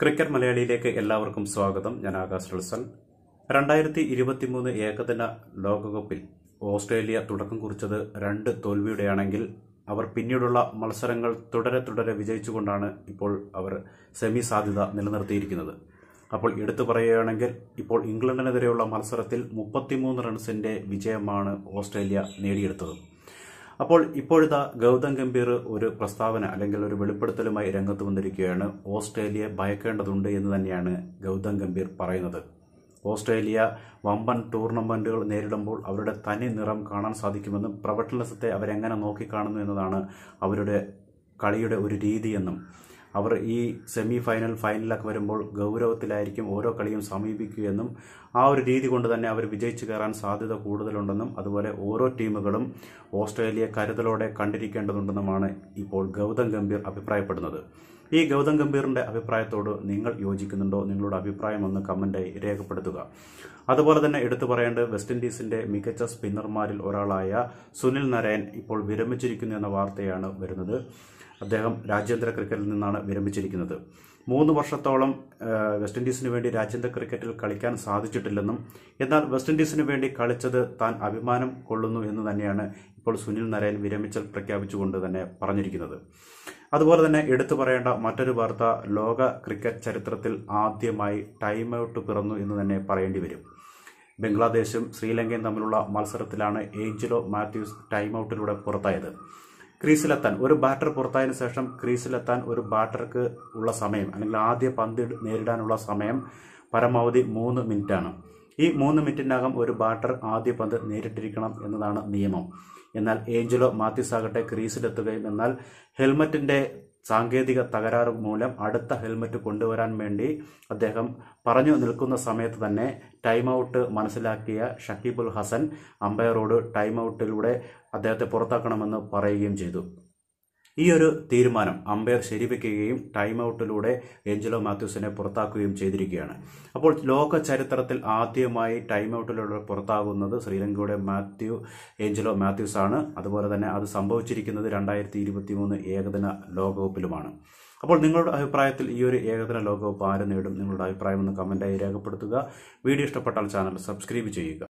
cricket മലയാളിയിലേക്ക് എല്ലാവർക്കും സ്വാഗതം ഞാൻ ആകാശ് റൽസൺ രണ്ടായിരത്തി മൂന്ന് ഏകദിന ലോകകപ്പിൽ ഓസ്ട്രേലിയ തുടക്കം കുറിച്ചത് രണ്ട് തോൽവിയുടെയാണെങ്കിൽ അവർ പിന്നീടുള്ള മത്സരങ്ങൾ തുടരെ തുടരെ വിജയിച്ചുകൊണ്ടാണ് ഇപ്പോൾ അവർ സെമി സാധ്യത നിലനിർത്തിയിരിക്കുന്നത് അപ്പോൾ എടുത്തു പറയുകയാണെങ്കിൽ ഇപ്പോൾ ഇംഗ്ലണ്ടിനെതിരെയുള്ള മത്സരത്തിൽ മുപ്പത്തിമൂന്ന് റൺസിന്റെ വിജയമാണ് ഓസ്ട്രേലിയ നേടിയെടുത്തത് അപ്പോൾ ഇപ്പോഴത്തെ ഗൗതം ഗംഭീർ ഒരു പ്രസ്താവന അല്ലെങ്കിൽ ഒരു വെളിപ്പെടുത്തലുമായി രംഗത്ത് വന്നിരിക്കുകയാണ് ഓസ്ട്രേലിയ ഭയക്കേണ്ടതുണ്ട് എന്ന് തന്നെയാണ് ഗൗതം ഗംഭീർ പറയുന്നത് ഓസ്ട്രേലിയ വമ്പൻ ടൂർണമെൻറ്റുകൾ നേരിടുമ്പോൾ അവരുടെ തനി നിറം കാണാൻ സാധിക്കുമെന്നും പ്രൊഫഷണലിസത്തെ അവരെങ്ങനെ നോക്കിക്കാണുന്നു എന്നതാണ് അവരുടെ കളിയുടെ ഒരു രീതിയെന്നും അവർ ഈ സെമി ഫൈനൽ ഫൈനലൊക്കെ വരുമ്പോൾ ഗൗരവത്തിലായിരിക്കും ഓരോ കളിയും സമീപിക്കുകയെന്നും ആ ഒരു രീതി കൊണ്ട് തന്നെ അവർ വിജയിച്ചു കയറാൻ സാധ്യത കൂടുതലുണ്ടെന്നും അതുപോലെ ഓരോ ടീമുകളും ഓസ്ട്രേലിയ കരുതലോടെ കണ്ടിരിക്കേണ്ടതുണ്ടെന്നുമാണ് ഇപ്പോൾ ഗൗതം ഗംഭീർ അഭിപ്രായപ്പെടുന്നത് ഈ ഗൗതം ഗംഭീറിൻ്റെ അഭിപ്രായത്തോട് നിങ്ങൾ യോജിക്കുന്നുണ്ടോ നിങ്ങളുടെ അഭിപ്രായം ഒന്ന് കമൻ്റായി രേഖപ്പെടുത്തുക അതുപോലെ തന്നെ എടുത്തു പറയേണ്ടത് വെസ്റ്റ് ഇൻഡീസിന്റെ മികച്ച സ്പിന്നർമാരിൽ ഒരാളായ സുനിൽ നരയൻ ഇപ്പോൾ വിരമിച്ചിരിക്കുന്നു എന്ന വാർത്തയാണ് വരുന്നത് അദ്ദേഹം രാജ്യാന്തര ക്രിക്കറ്റിൽ നിന്നാണ് വിരമിച്ചിരിക്കുന്നത് മൂന്ന് വർഷത്തോളം വെസ്റ്റ് ഇൻഡീസിന് വേണ്ടി രാജ്യാന്തര ക്രിക്കറ്റിൽ കളിക്കാൻ സാധിച്ചിട്ടില്ലെന്നും എന്നാൽ വെസ്റ്റ് ഇൻഡീസിന് വേണ്ടി കളിച്ചത് താൻ അഭിമാനം കൊള്ളുന്നു എന്ന് തന്നെയാണ് ഇപ്പോൾ സുനിൽ നരയൻ വിരമിച്ചൽ പ്രഖ്യാപിച്ചുകൊണ്ട് തന്നെ പറഞ്ഞിരിക്കുന്നത് അതുപോലെ തന്നെ എടുത്തു പറയേണ്ട മറ്റൊരു വാർത്ത ലോക ക്രിക്കറ്റ് ചരിത്രത്തിൽ ആദ്യമായി ടൈം ഔട്ട് പിറന്നു എന്ന് തന്നെ പറയേണ്ടി വരും ബംഗ്ലാദേശും ശ്രീലങ്കയും തമ്മിലുള്ള മത്സരത്തിലാണ് ഏഞ്ചലോ മാത്യൂസ് ടൈം ഔട്ടിലൂടെ പുറത്തായത് ക്രീസിലെത്താൻ ഒരു ബാറ്റർ പുറത്തായതിനു ശേഷം ക്രീസിലെത്താൻ ഒരു ബാറ്റർക്ക് ഉള്ള സമയം അല്ലെങ്കിൽ ആദ്യ പന്ത് നേരിടാനുള്ള സമയം പരമാവധി മൂന്ന് മിനിറ്റാണ് ഈ മൂന്ന് മിനിറ്റിനകം ഒരു ബാറ്റർ ആദ്യ പന്ത് നേരിട്ടിരിക്കണം എന്നതാണ് നിയമം എന്നാൽ ഏഞ്ചലോ ആകട്ടെ ക്രീസിലെത്തുകയും എന്നാൽ ഹെൽമറ്റിന്റെ സാങ്കേതിക തകരാറ് മൂലം അടുത്ത ഹെൽമറ്റ് കൊണ്ടുവരാൻ വേണ്ടി അദ്ദേഹം പറഞ്ഞു നിൽക്കുന്ന സമയത്ത് തന്നെ ടൈം ഔട്ട് മനസ്സിലാക്കിയ ഷക്കീബുൽ ഹസൻ അമ്പയറോട് ടൈം ഔട്ടിലൂടെ അദ്ദേഹത്തെ പുറത്താക്കണമെന്ന് പറയുകയും ചെയ്തു ഈ ഒരു തീരുമാനം അമ്പയർ ശരിവെക്കുകയും ടൈം ഔട്ടിലൂടെ എഞ്ചലോ മാത്യൂസിനെ പുറത്താക്കുകയും ചെയ്തിരിക്കുകയാണ് അപ്പോൾ ലോക ചരിത്രത്തിൽ ആദ്യമായി ടൈം ഔട്ടിലൂടെ പുറത്താകുന്നത് ശ്രീലങ്കയുടെ മാത്യു എഞ്ചലോ മാത്യൂസ് ആണ് അതുപോലെ തന്നെ അത് സംഭവിച്ചിരിക്കുന്നത് രണ്ടായിരത്തി ഇരുപത്തി മൂന്ന് ഏകദിന ലോകകപ്പിലുമാണ് അപ്പോൾ നിങ്ങളുടെ അഭിപ്രായത്തിൽ ഈ ഒരു ഏകദിന ലോകകപ്പ് ആരും നേടും നിങ്ങളുടെ അഭിപ്രായം ഒന്ന് കമൻ്റായി രേഖപ്പെടുത്തുക വീഡിയോ ഇഷ്ടപ്പെട്ടാൽ ചാനൽ സബ്സ്ക്രൈബ് ചെയ്യുക